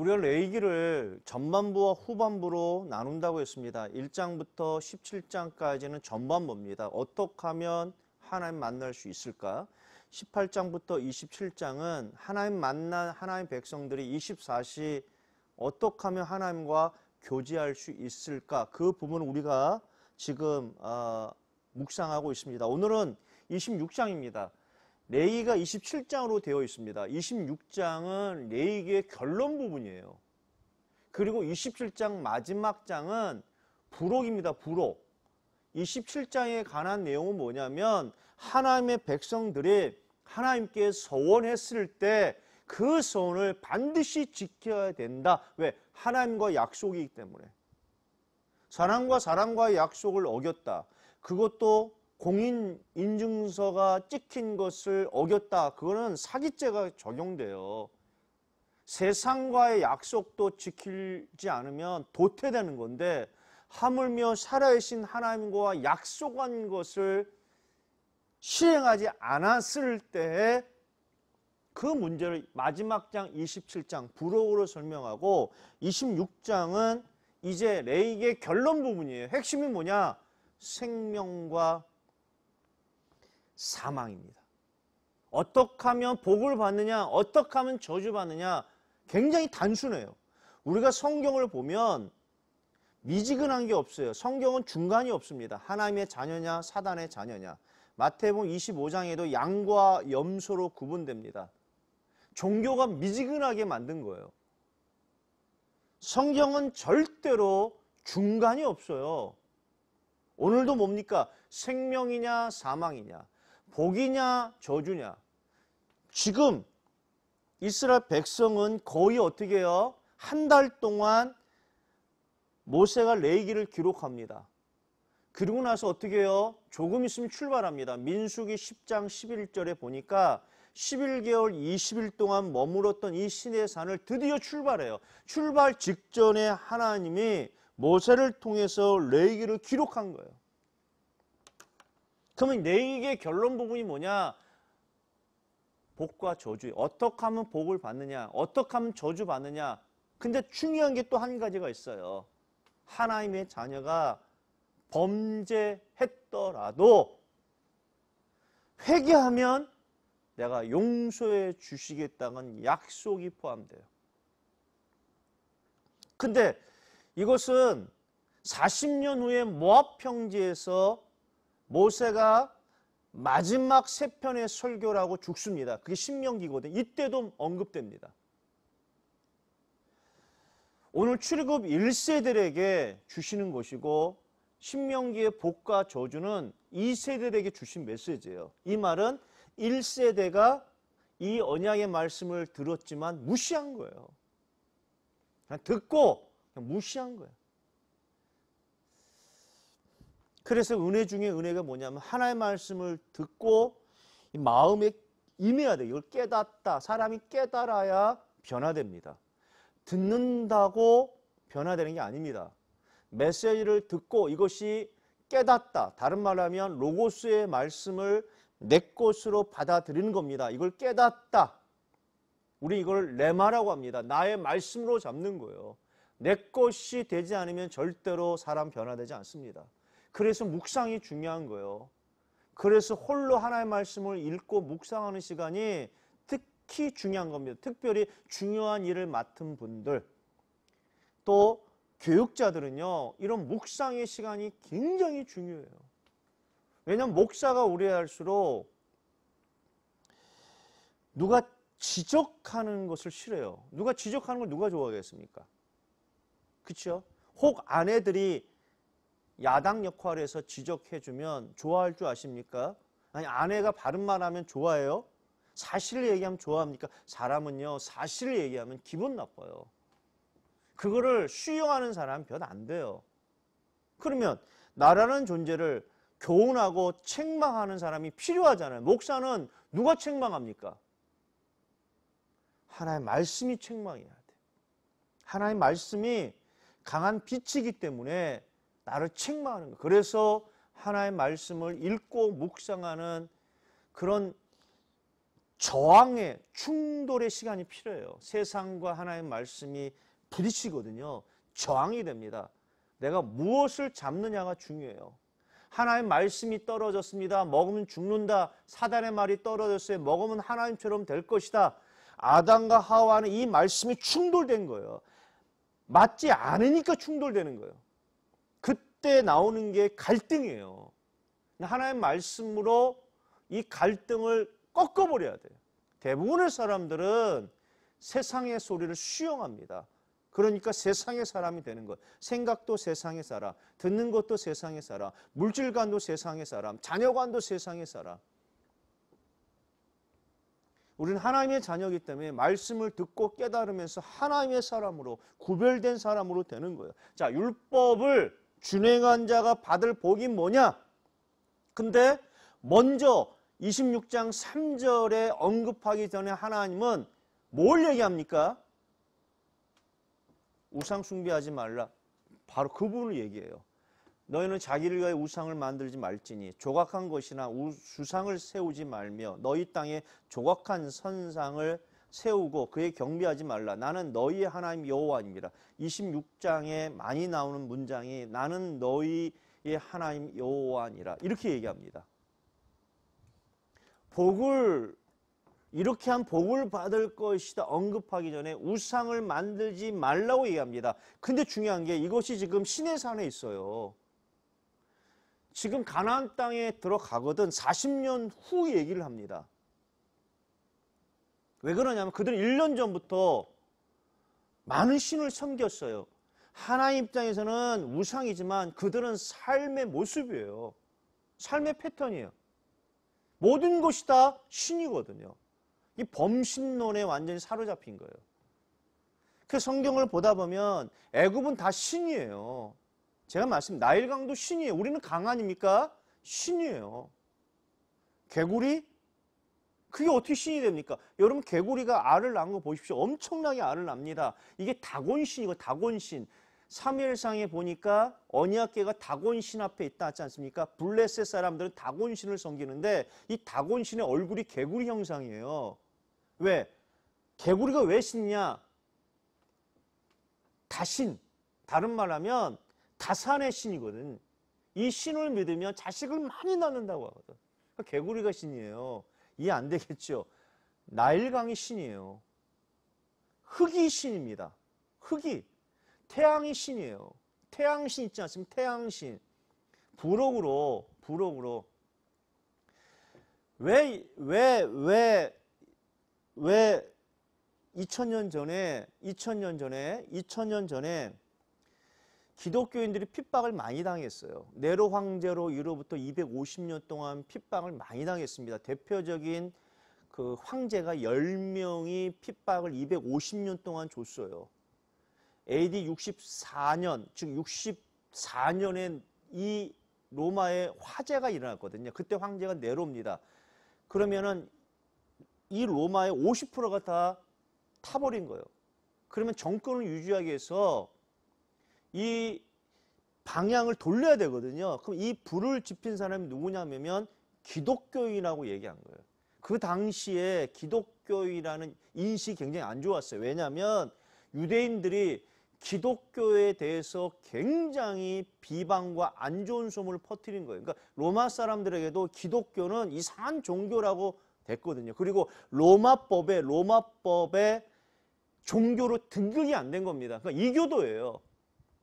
우리 가레이기를 전반부와 후반부로 나눈다고 했습니다. 1장부터 17장까지는 전반부입니다. 어떻게 하면 하나님 만날 수 있을까? 18장부터 27장은 하나님 만난 하나님 백성들이 24시 어떻게 하면 하나님과 교제할 수 있을까? 그 부분을 우리가 지금 어, 묵상하고 있습니다. 오늘은 26장입니다. 레이가 27장으로 되어 있습니다. 26장은 레이기의 결론 부분이에요. 그리고 27장 마지막 장은 부록입니다. 부록. 27장에 관한 내용은 뭐냐면 하나님의 백성들이 하나님께 서원했을 때그 서원을 반드시 지켜야 된다. 왜? 하나님과 약속이기 때문에. 사람과사람과의 약속을 어겼다. 그것도 공인 인증서가 찍힌 것을 어겼다. 그거는 사기죄가 적용돼요. 세상과의 약속도 지키지 않으면 도태되는 건데 하물며 살아계신 하나님과 약속한 것을 시행하지 않았을 때에 그 문제를 마지막 장 27장 부록으로 설명하고 26장은 이제 레이의 결론 부분이에요. 핵심이 뭐냐? 생명과 사망입니다. 어떻게 하면 복을 받느냐, 어떻게 하면 저주받느냐, 굉장히 단순해요. 우리가 성경을 보면 미지근한 게 없어요. 성경은 중간이 없습니다. 하나님의 자녀냐, 사단의 자녀냐. 마태복음 25장에도 양과 염소로 구분됩니다. 종교가 미지근하게 만든 거예요. 성경은 절대로 중간이 없어요. 오늘도 뭡니까? 생명이냐, 사망이냐. 복이냐 저주냐 지금 이스라엘 백성은 거의 어떻게 해요? 한 달 동안 모세가 레이기를 기록합니다. 그리고 나서 어떻게 해요? 조금 있으면 출발합니다. 민수기 10장 11절에 보니까 11개월 20일 동안 머물었던 이 신의 산을 드디어 출발해요. 출발 직전에 하나님이 모세를 통해서 레이기를 기록한 거예요. 그러면 내게 결론 부분이 뭐냐? 복과 저주. 어떻게 하면 복을 받느냐? 어떻게 하면 저주 받느냐? 근데 중요한 게 또 한 가지가 있어요. 하나님의 자녀가 범죄했더라도 회개하면 내가 용서해 주시겠다는 약속이 포함돼요. 근데 이것은 40년 후에 모압 평지에서 모세가 마지막 세 편의 설교라고 죽습니다. 그게 신명기거든 이때도 언급됩니다. 오늘 출애굽 1세들에게 주시는 것이고 신명기의 복과 저주는 2세들에게 주신 메시지예요. 이 말은 1세대가 이 언약의 말씀을 들었지만 무시한 거예요. 그냥 듣고 그냥 무시한 거예요. 그래서 은혜 중에 은혜가 뭐냐면 하나의 말씀을 듣고 마음에 임해야 돼요. 이걸 깨닫다. 사람이 깨달아야 변화됩니다. 듣는다고 변화되는 게 아닙니다. 메시지를 듣고 이것이 깨닫다. 다른 말 하면 로고스의 말씀을 내 것으로 받아들이는 겁니다. 이걸 깨닫다. 우리 이걸 레마라고 합니다. 나의 말씀으로 잡는 거예요. 내 것이 되지 않으면 절대로 사람 변화되지 않습니다. 그래서 묵상이 중요한 거예요. 그래서 홀로 하나의 말씀을 읽고 묵상하는 시간이 특히 중요한 겁니다. 특별히 중요한 일을 맡은 분들 또 교육자들은요. 이런 묵상의 시간이 굉장히 중요해요. 왜냐하면 목사가 오래 할수록 누가 지적하는 것을 싫어요. 누가 지적하는 걸 누가 좋아하겠습니까? 그렇죠? 혹 아내들이 야당 역할에서 지적해주면 좋아할 줄 아십니까? 아니, 아내가 바른 말 하면 좋아해요? 사실 얘기하면 좋아합니까? 사람은요, 사실 얘기하면 기분 나빠요. 그거를 수용하는 사람은 별안 돼요. 그러면 나라는 존재를 교훈하고 책망하는 사람이 필요하잖아요. 목사는 누가 책망합니까? 하나의 말씀이 책망이야 돼. 하나의 말씀이 강한 빛이기 때문에 나를 책망하는 거. 그래서 하나의 말씀을 읽고 묵상하는 그런 저항의 충돌의 시간이 필요해요. 세상과 하나의 말씀이 부딪히거든요. 저항이 됩니다. 내가 무엇을 잡느냐가 중요해요. 하나의 말씀이 떨어졌습니다. 먹으면 죽는다. 사단의 말이 떨어졌어요. 먹으면 하나님처럼 될 것이다. 아담과 하와는 이 말씀이 충돌된 거예요. 맞지 않으니까 충돌되는 거예요. 그때 나오는 게 갈등이에요. 하나의 말씀으로 이 갈등을 꺾어버려야 돼요. 대부분의 사람들은 세상의 소리를 수용합니다. 그러니까 세상의 사람이 되는 것. 생각도 세상의 사람, 듣는 것도 세상의 사람, 물질관도 세상의 사람, 자녀관도 세상의 사람. 우리는 하나님의 자녀이기 때문에 말씀을 듣고 깨달으면서 하나님의 사람으로 구별된 사람으로 되는 거예요. 자, 율법을 준행한 자가 받을 복이 뭐냐? 근데 먼저 26장 3절에 언급하기 전에 하나님은 뭘 얘기합니까? 우상 숭배하지 말라. 바로 그분을 얘기해요. 너희는 자기를 위하 우상을 만들지 말지니 조각한 것이나 우상을 세우지 말며 너희 땅에 조각한 선상을 세우고 그에 경비하지 말라. 나는 너희의 하나님 여호와입니다. 26장에 많이 나오는 문장이 나는 너희의 하나님 여호와니라. 이렇게 얘기합니다. 복을 이렇게 한 복을 받을 것이다 언급하기 전에 우상을 만들지 말라고 얘기합니다. 근데 중요한 게 이것이 지금 신의 산에 있어요. 지금 가나안 땅에 들어가거든 40년 후 얘기를 합니다. 왜 그러냐면 그들은 1년 전부터 많은 신을 섬겼어요. 하나님 입장에서는 우상이지만 그들은 삶의 모습이에요. 삶의 패턴이에요. 모든 것이 다 신이거든요. 이 범신론에 완전히 사로잡힌 거예요. 그 성경을 보다 보면 애굽은 다 신이에요. 제가 말씀 나일강도 신이에요. 우리는 강 아닙니까? 신이에요. 개구리, 그게 어떻게 신이 됩니까? 여러분 개구리가 알을 낳은 거 보십시오. 엄청나게 알을 납니다. 이게 다곤신이고 다곤신. 삼일상에 보니까 언약계가 다곤신 앞에 있다 하지 않습니까? 블레셋 사람들은 다곤신을 섬기는데 이 다곤신의 얼굴이 개구리 형상이에요. 왜? 개구리가 왜 신이냐? 다신, 다른 말하면 다산의 신이거든. 이 신을 믿으면 자식을 많이 낳는다고 하거든. 그러니까 개구리가 신이에요. 이해 안 되겠죠? 나일강이 신이에요. 흙이 신입니다. 흙이. 태양이 신이에요. 태양신 있지 않습니까? 태양신. 부록으로, 부록으로. 왜, 왜, 왜, 왜 2000년 전에, 2000년 전에, 2000년 전에 기독교인들이 핍박을 많이 당했어요. 네로 황제로 이로부터 250년 동안 핍박을 많이 당했습니다. 대표적인 그 황제가 10명이 핍박을 250년 동안 줬어요. AD 64년, 즉6 4년엔이로마의 화재가 일어났거든요. 그때 황제가 네로입니다. 그러면은 이 로마의 50%가 다 타버린 거예요. 그러면 정권을 유지하기 위해서 이 방향을 돌려야 되거든요. 그럼 이 불을 지핀 사람이 누구냐면 기독교인이라고 얘기한 거예요. 그 당시에 기독교이라는 인 인식이 굉장히 안 좋았어요. 왜냐하면 유대인들이 기독교에 대해서 굉장히 비방과 안 좋은 소문을 퍼뜨린 거예요. 그러니까 로마 사람들에게도 기독교는 이상한 종교라고 됐거든요. 그리고 로마법에 로마법에 종교로 등극이 안 된 겁니다. 그러니까 이교도예요.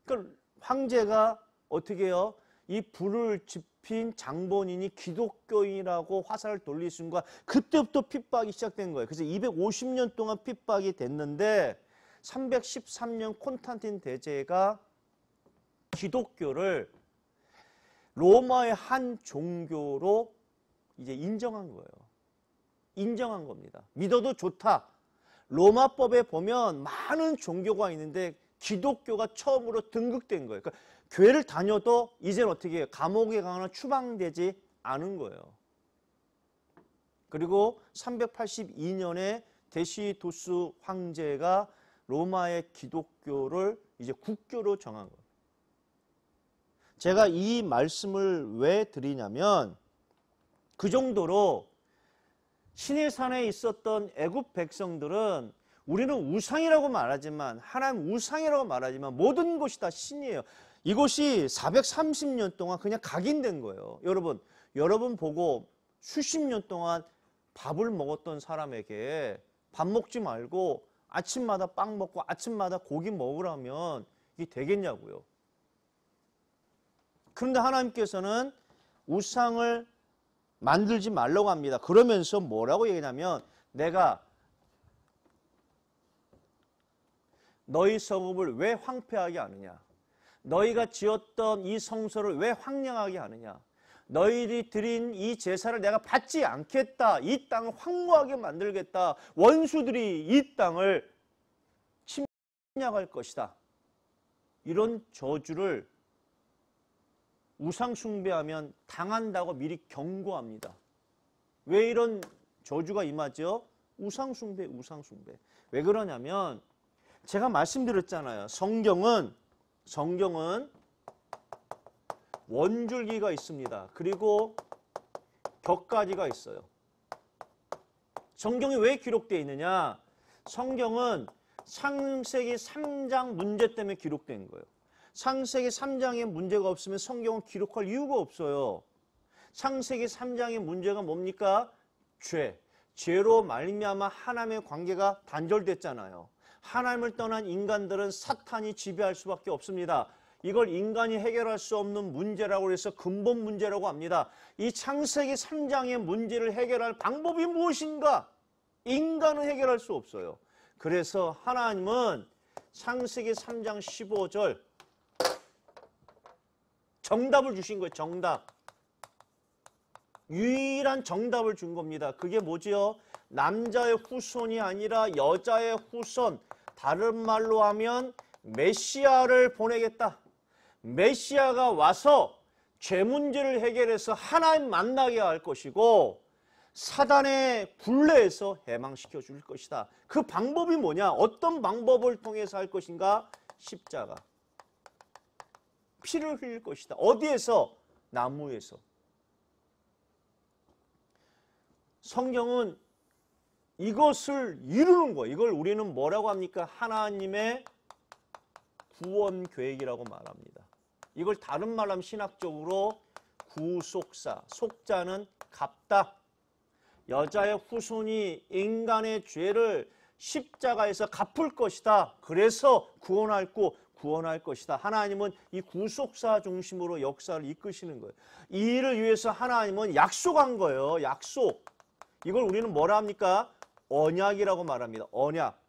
그러니까 황제가 어떻게 해요? 이 불을 지핀 장본인이 기독교인이라고 화살을 돌린 순간 그때부터 핍박이 시작된 거예요. 그래서 250년 동안 핍박이 됐는데 313년 콘탄틴 대제가 기독교를 로마의 한 종교로 이제 인정한 거예요. 인정한 겁니다. 믿어도 좋다. 로마법에 보면 많은 종교가 있는데 기독교가 처음으로 등극된 거예요. 그러니까 교회를 다녀도 이제는 어떻게 해요? 감옥에 가거나 추방되지 않은 거예요. 그리고 382년에 데시도스 황제가 로마의 기독교를 이제 국교로 정한 거예요. 제가 이 말씀을 왜 드리냐면 그 정도로 신의 산에 있었던 애굽 백성들은 우리는 우상이라고 말하지만 하나님 우상이라고 말하지만 모든 것이 다 신이에요. 이것이 430년 동안 그냥 각인된 거예요. 여러분, 여러분 보고 수십 년 동안 밥을 먹었던 사람에게 밥 먹지 말고 아침마다 빵 먹고 아침마다 고기 먹으라면 이게 되겠냐고요. 그런데 하나님께서는 우상을 만들지 말라고 합니다. 그러면서 뭐라고 얘기냐면 내가 너희 성읍을 왜 황폐하게 하느냐? 너희가 지었던 이 성소를 왜 황량하게 하느냐? 너희들이 드린 이 제사를 내가 받지 않겠다. 이 땅을 황무하게 만들겠다. 원수들이 이 땅을 침략할 것이다. 이런 저주를 우상숭배하면 당한다고 미리 경고합니다. 왜 이런 저주가 임하죠? 우상숭배, 우상숭배. 왜 그러냐면 제가 말씀드렸잖아요. 성경은 성경은 원줄기가 있습니다. 그리고 격가지가 있어요. 성경이 왜 기록되어 있느냐? 성경은 상세기 3장 문제 때문에 기록된 거예요. 상세기 3장에 문제가 없으면 성경은 기록할 이유가 없어요. 상세기 3장의 문제가 뭡니까? 죄. 죄로 말미암아 하나님의 관계가 단절됐잖아요. 하나님을 떠난 인간들은 사탄이 지배할 수밖에 없습니다. 이걸 인간이 해결할 수 없는 문제라고 해서 근본 문제라고 합니다. 이 창세기 3장의 문제를 해결할 방법이 무엇인가? 인간은 해결할 수 없어요. 그래서 하나님은 창세기 3장 15절 정답을 주신 거예요. 정답. 유일한 정답을 준 겁니다. 그게 뭐지요? 남자의 후손이 아니라 여자의 후손 다른 말로 하면 메시아를 보내겠다. 메시아가 와서 죄 문제를 해결해서 하나님 만나게 할 것이고 사단의 굴레에서 해방시켜 줄 것이다. 그 방법이 뭐냐? 어떤 방법을 통해서 할 것인가? 십자가. 피를 흘릴 것이다. 어디에서? 나무에서. 성경은 이것을 이루는 거예요. 이걸 우리는 뭐라고 합니까? 하나님의 구원 계획이라고 말합니다. 이걸 다른 말로 하면 신학적으로 구속사, 속자는 갚다. 여자의 후손이 인간의 죄를 십자가에서 갚을 것이다. 그래서 구원할고 구원할 것이다. 하나님은 이 구속사 중심으로 역사를 이끄시는 거예요. 이 일을 위해서 하나님은 약속한 거예요. 약속. 이걸 우리는 뭐라 합니까? 언약이라고 말합니다. 언약.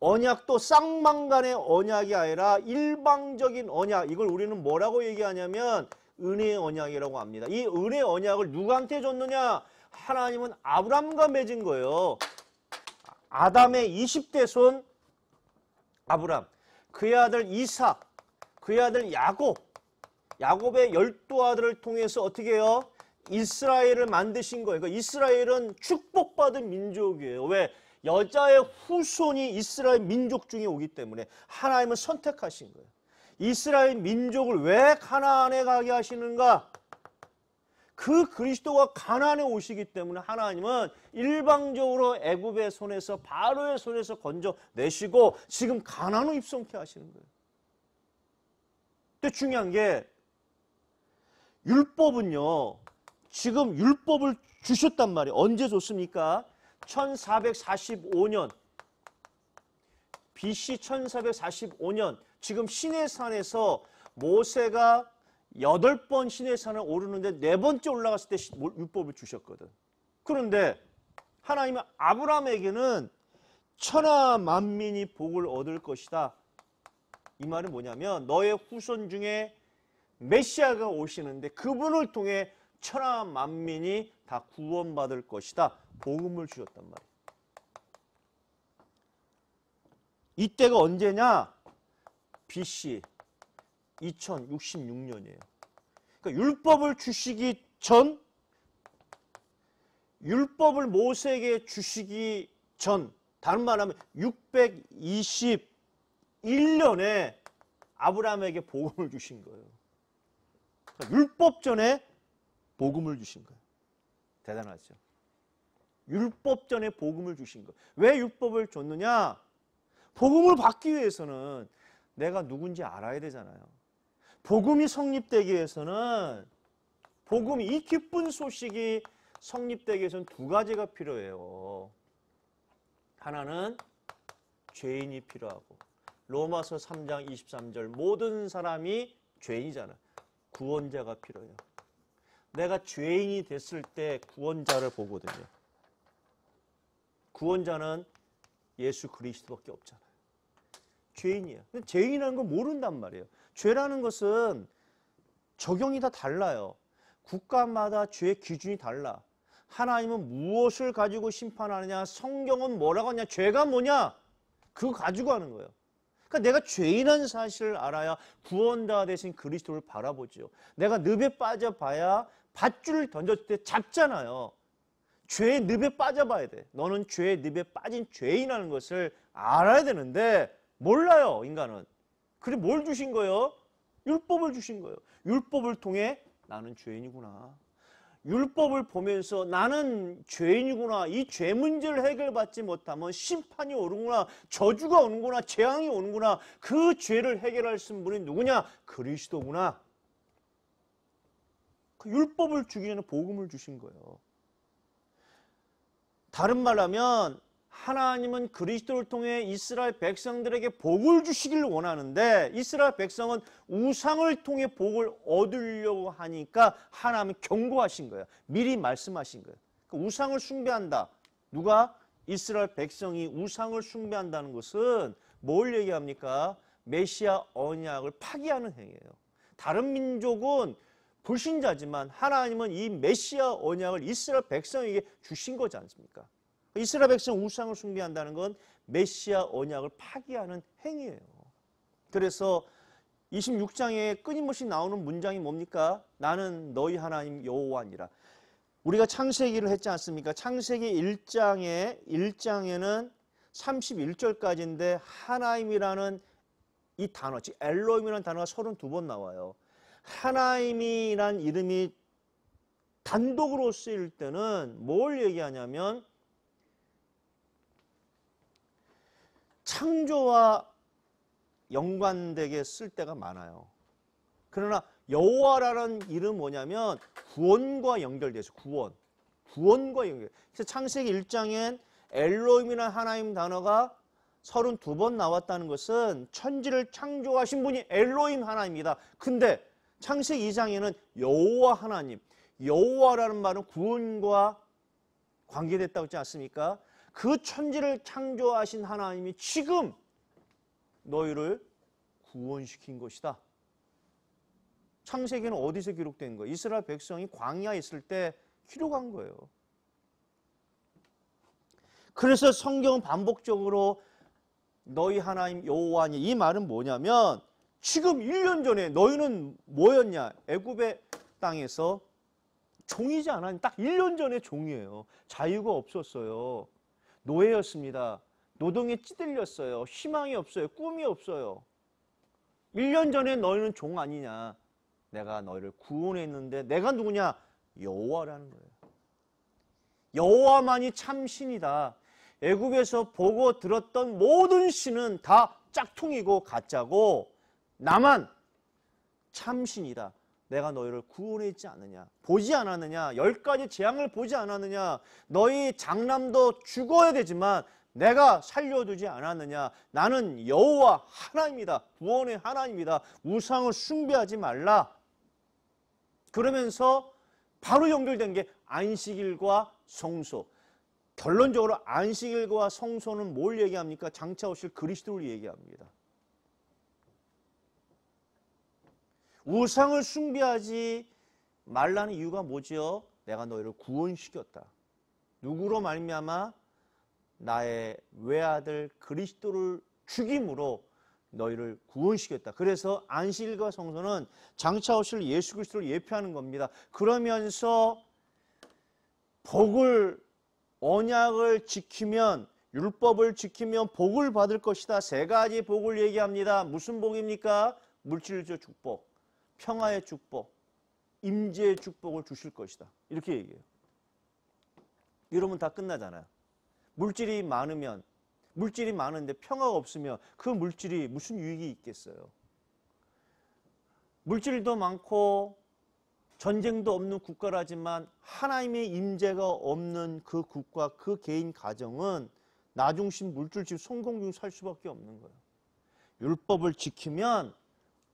언약도 쌍망간의 언약이 아니라 일방적인 언약. 이걸 우리는 뭐라고 얘기하냐면 은혜의 언약이라고 합니다. 이 은혜의 언약을 누구한테 줬느냐? 하나님은 아브람과 맺은 거예요. 아담의 20대 손 아브람, 그의 아들 이삭, 그의 아들 야곱, 야곱의 12 아들을 통해서 어떻게 해요? 이스라엘을 만드신 거예요. 그러니까 이스라엘은 축복받은 민족이에요. 왜? 여자의 후손이 이스라엘 민족 중에 오기 때문에 하나님은 선택하신 거예요. 이스라엘 민족을 왜 가나안에 가게 하시는가? 그 그리스도가 가나안에 오시기 때문에 하나님은 일방적으로 애굽의 손에서 바로의 손에서 건져 내시고 지금 가나안으로 입성케 하시는 거예요. 근데 중요한 게 율법은요. 지금 율법을 주셨단 말이에요. 언제 줬습니까? 1445년 BC 1445년 지금 시내산에서 모세가 여덟 번 시내산을 오르는데 네 번째 올라갔을 때 율법을 주셨거든. 그런데 하나님은 아브라함에게는 천하 만민이 복을 얻을 것이다. 이 말은 뭐냐면 너의 후손 중에 메시아가 오시는데 그분을 통해 천하 만민이 다 구원받을 것이다. 복음을 주셨단 말이에요. 이때가 언제냐? BC 2066년이에요. 그러니까 율법을 주시기 전 율법을 모세에게 주시기 전 다른 말하면 621년에 아브라함에게 복음을 주신 거예요. 그러니까 율법 전에 복음을 주신 거예요. 대단하죠. 율법 전에 복음을 주신 거. 예요왜 율법을 줬느냐? 복음을 받기 위해서는 내가 누군지 알아야 되잖아요. 복음이 성립되기 위해서는 복음 이 기쁜 소식이 성립되기 위해서는 두 가지가 필요해요. 하나는 죄인이 필요하고 로마서 3장 23절 모든 사람이 죄인이잖아. 구원자가 필요해요. 내가 죄인이 됐을 때 구원자를 보거든요. 구원자는 예수 그리스도밖에 없잖아요. 죄인이야. 근데 죄인이라는 걸 모른단 말이에요. 죄라는 것은 적용이 다 달라요. 국가마다 죄의 기준이 달라. 하나님은 무엇을 가지고 심판하느냐? 성경은 뭐라고 하냐? 죄가 뭐냐? 그거 가지고 하는 거예요. 그러니까 내가 죄인한 사실을 알아야 구원자 대신 그리스도를 바라보지 내가 늪에 빠져봐야 밧줄을 던졌을 때 잡잖아요. 죄의 늪에 빠져봐야 돼. 너는 죄의 늪에 빠진 죄인이라는 것을 알아야 되는데 몰라요, 인간은. 그래 뭘 주신 거예요? 율법을 주신 거예요. 율법을 통해 나는 죄인이구나. 율법을 보면서 나는 죄인이구나. 이 죄 문제를 해결받지 못하면 심판이 오는구나. 저주가 오는구나. 재앙이 오는구나. 그 죄를 해결할 수 있는 분이 누구냐? 그리스도구나. 그 율법을 주기 에는 복음을 주신 거예요. 다른 말 하면 하나님은 그리스도를 통해 이스라엘 백성들에게 복을 주시길 원하는데 이스라엘 백성은 우상을 통해 복을 얻으려고 하니까 하나님은 경고하신 거예요. 미리 말씀하신 거예요. 그러니까 우상을 숭배한다. 누가 이스라엘 백성이 우상을 숭배한다는 것은 뭘 얘기합니까? 메시아 언약을 파기하는 행위예요. 다른 민족은 불신자지만 하나님은 이 메시아 언약을 이스라엘 백성에게 주신 거지 않습니까? 이스라엘 백성 우상을 숭배한다는 건 메시아 언약을 파기하는 행위예요. 그래서 26장에 끊임없이 나오는 문장이 뭡니까? 나는 너희 하나님 여호와니라. 우리가 창세기를 했지 않습니까? 창세기 1장에 1장에는 31절까지인데 하나님이라는 이 단어, 즉 엘로힘이라는 단어가 32번 나와요. 하나님이란 이름이 단독으로 쓰일 때는 뭘 얘기하냐면 창조와 연관되게 쓸 때가 많아요. 그러나 여호와라는 이름 뭐냐면 구원과 연결돼서 구원. 구원과 연결. 그래서 창세기 1장엔 엘로임이라는 하나님 단어가 32번 나왔다는 것은 천지를 창조하신 분이 엘로임 하나입니다. 근데 창세기 2장에는 여호와 하나님, 여호와라는 말은 구원과 관계됐다고 했지 않습니까? 그 천지를 창조하신 하나님이 지금 너희를 구원시킨 것이다. 창세기는 어디서 기록된 거예요? 이스라엘 백성이 광야 에 있을 때 기록한 거예요. 그래서 성경은 반복적으로 너희 하나님 여호와니 이 말은 뭐냐면 지금 1년 전에 너희는 뭐였냐? 애굽의 땅에서 종이지 않았니? 딱 1년 전에 종이에요. 자유가 없었어요. 노예였습니다. 노동에 찌들렸어요. 희망이 없어요. 꿈이 없어요. 1년 전에 너희는 종 아니냐? 내가 너희를 구원했는데 내가 누구냐? 여호와라는 거예요. 여호와만이 참 신이다. 애굽에서 보고 들었던 모든 신은 다 짝퉁이고 가짜고 나만 참신이다 내가 너희를 구원해 있지 않느냐 보지 않았느냐 열 가지 재앙을 보지 않았느냐 너희 장남도 죽어야 되지만 내가 살려두지 않았느냐 나는 여호와 하나입니다 구원의 하나입니다 우상을 숭배하지 말라 그러면서 바로 연결된 게 안식일과 성소 결론적으로 안식일과 성소는 뭘 얘기합니까? 장차 오실 그리스도를 얘기합니다 우상을 숭배하지 말라는 이유가 뭐지요? 내가 너희를 구원시켰다. 누구로 말미암아 나의 외아들 그리스도를 죽임으로 너희를 구원시켰다. 그래서 안식일과 성소는 장차 오실 예수 그리스도를 예표하는 겁니다. 그러면서 복을 언약을 지키면 율법을 지키면 복을 받을 것이다. 세 가지 복을 얘기합니다. 무슨 복입니까? 물질적 축복, 평화의 축복, 임재의 축복을 주실 것이다. 이렇게 얘기해요. 이러면 다 끝나잖아요. 물질이 많으면 물질이 많은데 평화가 없으면 그 물질이 무슨 유익이 있겠어요. 물질도 많고 전쟁도 없는 국가라지만 하나님의 임재가 없는 그 국가, 그 개인 가정은 나중심 물질집 성공중살 수밖에 없는 거예요. 율법을 지키면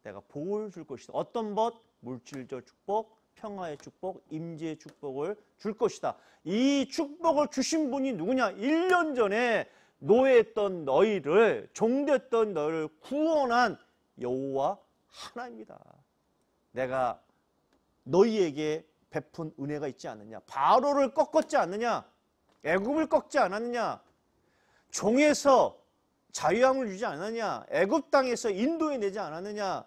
내가 복을 줄 것이다. 어떤 법? 물질적 축복, 평화의 축복, 임재의 축복을 줄 것이다. 이 축복을 주신 분이 누구냐? 1년 전에 노예했던 너희를 종됐던 너희를 구원한 여호와 하나입니다. 내가 너희에게 베푼 은혜가 있지 않느냐? 바로를 꺾었지 않느냐? 애굽을 꺾지 않았느냐? 종에서 자유함을 주지 않았느냐? 애굽 땅에서 인도해 내지 않았느냐?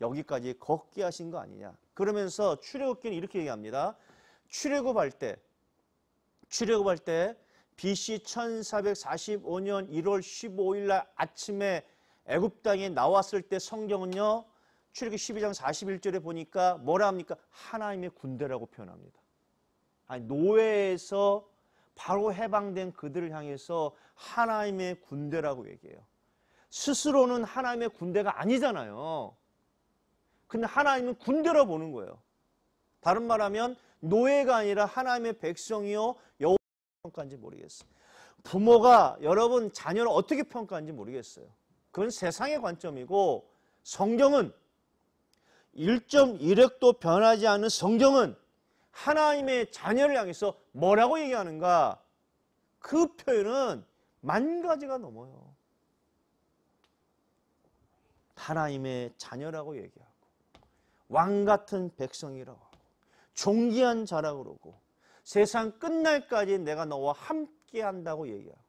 여기까지 걷게 하신 거 아니냐. 그러면서 출애굽기는 이렇게 얘기합니다. 출애굽할 때 출애굽할 때 BC 1445년 1월 15일 날 아침에 애굽 땅에 나왔을 때 성경은요. 출애굽 12장 41절에 보니까 뭐라 합니까? 하나님의 군대라고 표현합니다. 아니 노예에서 바로 해방된 그들을 향해서 하나님의 군대라고 얘기해요. 스스로는 하나님의 군대가 아니잖아요. 근데 하나님은 군대로 보는 거예요. 다른 말하면 노예가 아니라 하나님의 백성이요 여호와 평가인지 모르겠어요. 부모가 여러분 자녀를 어떻게 평가하는지 모르겠어요. 그건 세상의 관점이고 성경은 1.1획도 변하지 않는 성경은 하나님의 자녀를 향해서 뭐라고 얘기하는가? 그 표현은 만 가지가 넘어요. 하나님의 자녀라고 얘기하고 왕 같은 백성이라고 존귀한 자라고 그러고 세상 끝날까지 내가 너와 함께 한다고 얘기하고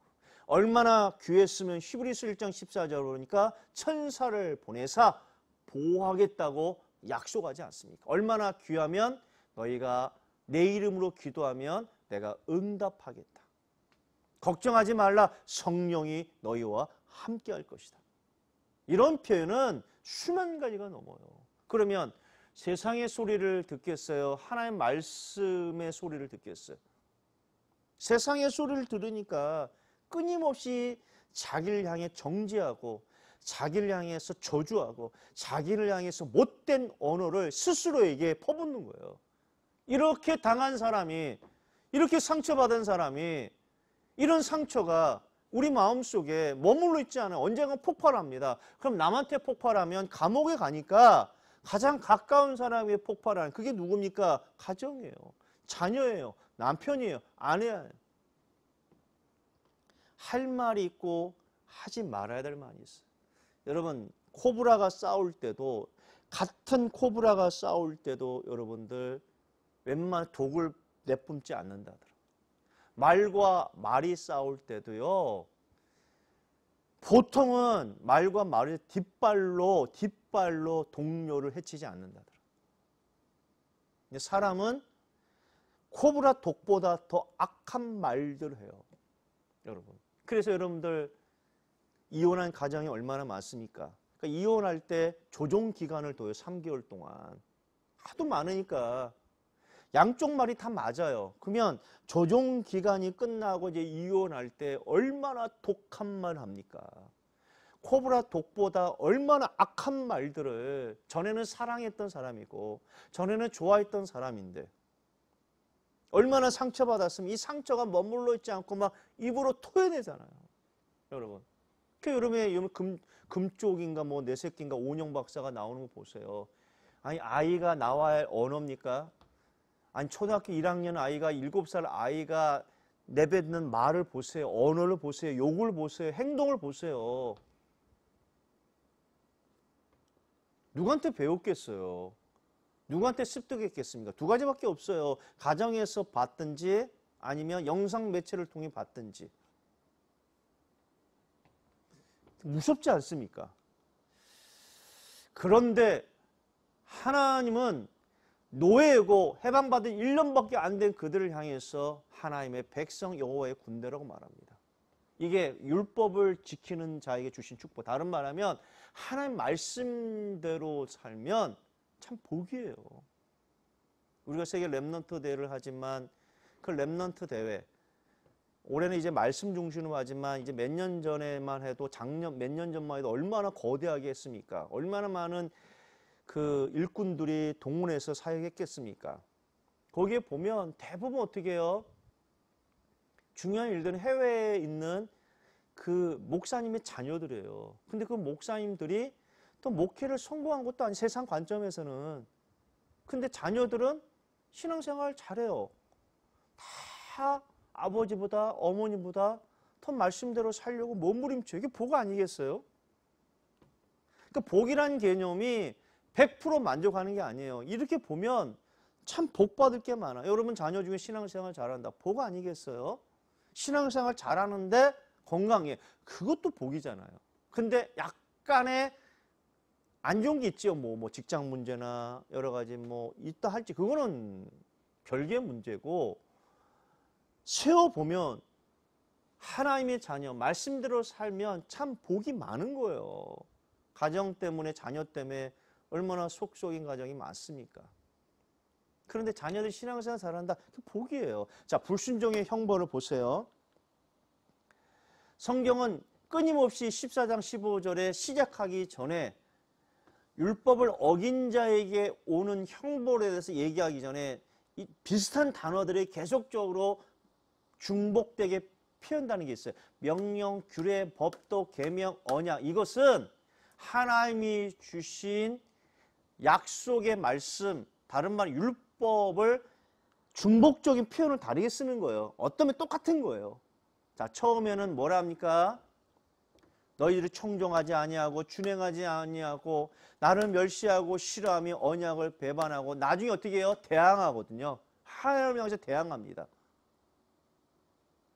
얼마나 귀했으면 히브리스 1장 14절 그러니까 천사를 보내사 보호하겠다고 약속하지 않습니까? 얼마나 귀하면 너희가 내 이름으로 기도하면 내가 응답하겠다. 걱정하지 말라 성령이 너희와 함께 할 것이다. 이런 표현은 수만 가지가 넘어요. 그러면 세상의 소리를 듣겠어요? 하나의 말씀의 소리를 듣겠어요? 세상의 소리를 들으니까 끊임없이 자기를 향해 정지하고 자기를 향해서 저주하고 자기를 향해서 못된 언어를 스스로에게 퍼붓는 거예요. 이렇게 당한 사람이 이렇게 상처받은 사람이 이런 상처가 우리 마음 속에 머물러 있지 않아요. 언젠가 폭발합니다. 그럼 남한테 폭발하면 감옥에 가니까 가장 가까운 사람이 폭발하는 그게 누굽니까? 가정이에요. 자녀예요. 남편이에요. 아내예요. 할 말이 있고 하지 말아야 될 말이 있어요. 여러분 코브라가 싸울 때도 같은 코브라가 싸울 때도 여러분들 웬만한 독을 내뿜지 않는다더라. 말과 말이 싸울 때도요. 보통은 말과 말의 뒷발로 뒷 폭발로 동료를 해치지 않는다더라. 사람은 코브라 독보다 더 악한 말들을 해요. 여러분. 그래서 여러분들 이혼한 가정이 얼마나 많습니까? 그러니까 이혼할 때 조정 기간을 둬요. 3개월 동안. 하도 많으니까 양쪽 말이 다 맞아요. 그러면 조정 기간이 끝나고 이제 이혼할 때 얼마나 독한 말 합니까? 코브라 독보다 얼마나 악한 말들을 전에는 사랑했던 사람이고 전에는 좋아했던 사람인데 얼마나 상처받았으면 이 상처가 머물러 있지 않고 막 입으로 토해내잖아요. 여러분. 그 여름에 금, 금쪽인가 뭐 내새끼인가 온영 박사가 나오는 거 보세요. 아니 아이가 나와야 할 언어입니까? 아니 초등학교 1학년 아이가 7살 아이가 내뱉는 말을 보세요. 언어를 보세요. 욕을 보세요. 행동을 보세요. 누구한테 배웠겠어요? 누구한테 습득했겠습니까? 두 가지밖에 없어요. 가정에서 봤든지 아니면 영상 매체를 통해 봤든지. 무섭지 않습니까? 그런데 하나님은 노예고 해방받은 1년밖에 안 된 그들을 향해서 하나님의 백성 여호와의 군대라고 말합니다. 이게 율법을 지키는 자에게 주신 축복. 다른 말하면 하나님 말씀대로 살면 참 복이에요. 우리가 세계 랩넌트 대회를 하지만 그 랩넌트 대회 올해는 이제 말씀 중심으로 하지만 이제 몇 년 전에만 해도 작년 몇 년 전만 해도 얼마나 거대하게 했습니까? 얼마나 많은 그 일꾼들이 동문에서 사역했겠습니까? 거기에 보면 대부분 어떻게 해요? 중요한 일들은 해외에 있는 그 목사님의 자녀들이에요. 근데 그 목사님들이 또 목회를 성공한 것도 아니 세상 관점에서는 근데 자녀들은 신앙생활 잘해요. 다 아버지보다 어머니보다 더 말씀대로 살려고 몸부림쳐 이게 복 아니겠어요? 그러니까 복이란 개념이 100% 만족하는 게 아니에요. 이렇게 보면 참 복 받을 게 많아. 여러분 자녀 중에 신앙생활 잘한다. 복 아니겠어요? 신앙생활 잘하는데 건강해. 그것도 복이잖아요. 근데 약간의 안 좋은 게 있지요. 뭐, 뭐 직장 문제나 여러 가지 뭐 있다 할지 그거는 별개의 문제고 세워 보면 하나님의 자녀 말씀대로 살면 참 복이 많은 거예요. 가정 때문에 자녀 때문에 얼마나 속속인 가정이 많습니까? 그런데 자녀들 이 신앙생활 잘한다. 복이에요. 자, 불순종의 형벌을 보세요. 성경은 끊임없이 14장 15절에 시작하기 전에 율법을 어긴 자에게 오는 형벌에 대해서 얘기하기 전에 비슷한 단어들이 계속적으로 중복되게 표현다는 게 있어요. 명령, 규례, 법도, 계명, 언약 이것은 하나님이 주신 약속의 말씀, 다른 말 율법 화법을 중복적인 표현을 다르게 쓰는 거예요. 어떠면 똑같은 거예요. 자, 처음에는 뭐라 합니까? 너희들이 청종하지 아니하고 준행하지 아니하고 나를 멸시하고 싫어하며 언약을 배반하고 나중에 어떻게 해요? 대항하거든요. 하나님을 향해서 대항합니다.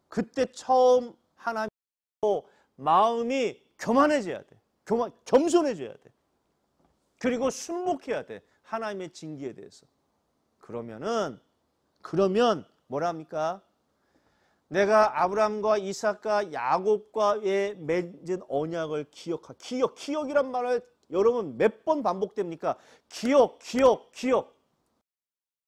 그때 처음 하나님 마음이 교만해져야 돼. 교만, 겸손해져야 돼. 그리고 순복해야 돼. 하나님의 징계에 대해서. 그러면은 그러면 뭐라 합니까? 내가 아브람과 이삭과 야곱과의 맺은 언약을 기억하. 기억, 기억이란 말을 여러분 몇 번 반복됩니까? 기억, 기억, 기억.